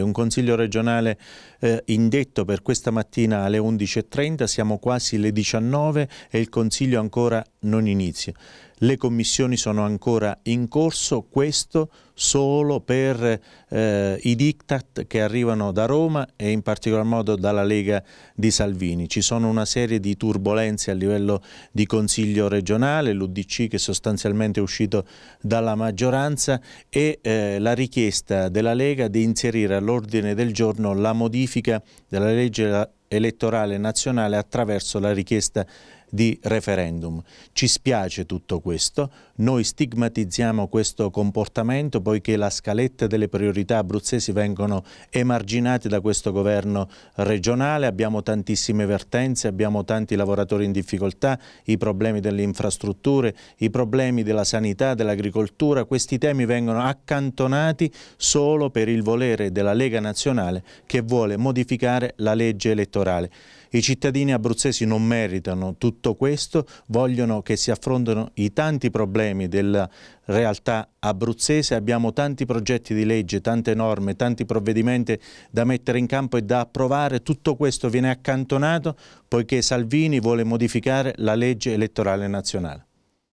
Un consiglio regionale eh, indetto per questa mattina alle 11.30, siamo quasi le 19 e il consiglio ancora non inizia le commissioni sono ancora in corso, questo solo per eh, i diktat che arrivano da Roma e in particolar modo dalla Lega di Salvini. Ci sono una serie di turbulenze a livello di Consiglio regionale, l'Udc che sostanzialmente è uscito dalla maggioranza e eh, la richiesta della Lega di inserire all'ordine del giorno la modifica della legge elettorale nazionale attraverso la richiesta di referendum. Ci spiace tutto questo, noi stigmatizziamo questo comportamento poiché la scaletta delle priorità abruzzesi vengono emarginate da questo governo regionale, abbiamo tantissime vertenze, abbiamo tanti lavoratori in difficoltà, i problemi delle infrastrutture, i problemi della sanità, dell'agricoltura, questi temi vengono accantonati solo per il volere della Lega Nazionale che vuole modificare la legge elettorale. I cittadini abruzzesi non meritano tutto tutto questo vogliono che si affrontino i tanti problemi della realtà abruzzese, abbiamo tanti progetti di legge, tante norme, tanti provvedimenti da mettere in campo e da approvare, tutto questo viene accantonato poiché Salvini vuole modificare la legge elettorale nazionale.